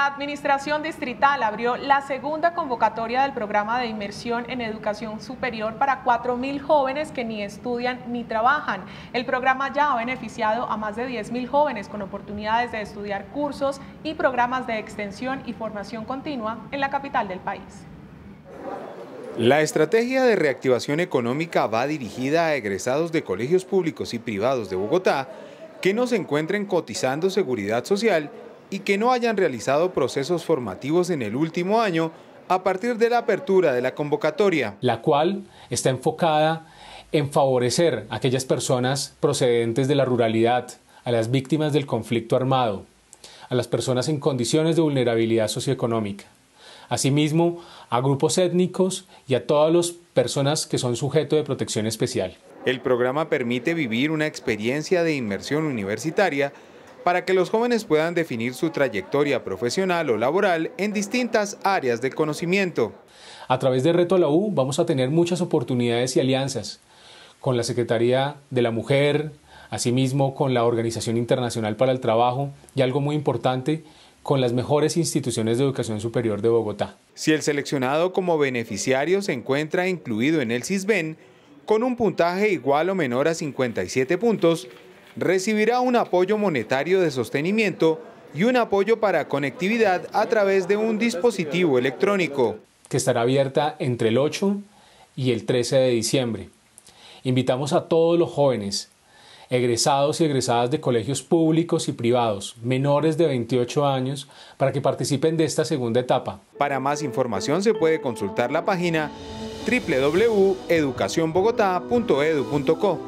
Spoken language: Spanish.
La Administración Distrital abrió la segunda convocatoria del programa de inmersión en educación superior para 4.000 jóvenes que ni estudian ni trabajan. El programa ya ha beneficiado a más de 10.000 jóvenes con oportunidades de estudiar cursos y programas de extensión y formación continua en la capital del país. La estrategia de reactivación económica va dirigida a egresados de colegios públicos y privados de Bogotá que no se encuentren cotizando seguridad social y que no hayan realizado procesos formativos en el último año a partir de la apertura de la convocatoria. La cual está enfocada en favorecer a aquellas personas procedentes de la ruralidad, a las víctimas del conflicto armado, a las personas en condiciones de vulnerabilidad socioeconómica, asimismo a grupos étnicos y a todas las personas que son sujeto de protección especial. El programa permite vivir una experiencia de inmersión universitaria para que los jóvenes puedan definir su trayectoria profesional o laboral en distintas áreas de conocimiento. A través de Reto a la U vamos a tener muchas oportunidades y alianzas con la Secretaría de la Mujer, asimismo con la Organización Internacional para el Trabajo y algo muy importante, con las mejores instituciones de educación superior de Bogotá. Si el seleccionado como beneficiario se encuentra incluido en el CISBEN, con un puntaje igual o menor a 57 puntos, recibirá un apoyo monetario de sostenimiento y un apoyo para conectividad a través de un dispositivo electrónico. Que estará abierta entre el 8 y el 13 de diciembre. Invitamos a todos los jóvenes, egresados y egresadas de colegios públicos y privados, menores de 28 años, para que participen de esta segunda etapa. Para más información se puede consultar la página www.educacionbogotá.edu.co.